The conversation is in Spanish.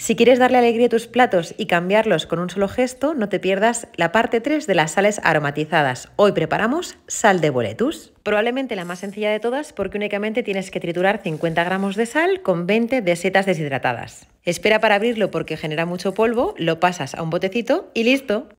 Si quieres darle alegría a tus platos y cambiarlos con un solo gesto, no te pierdas la parte 3 de las sales aromatizadas. Hoy preparamos sal de boletus. Probablemente la más sencilla de todas porque únicamente tienes que triturar 50 gramos de sal con 20 de setas deshidratadas. Espera para abrirlo porque genera mucho polvo, lo pasas a un botecito y listo.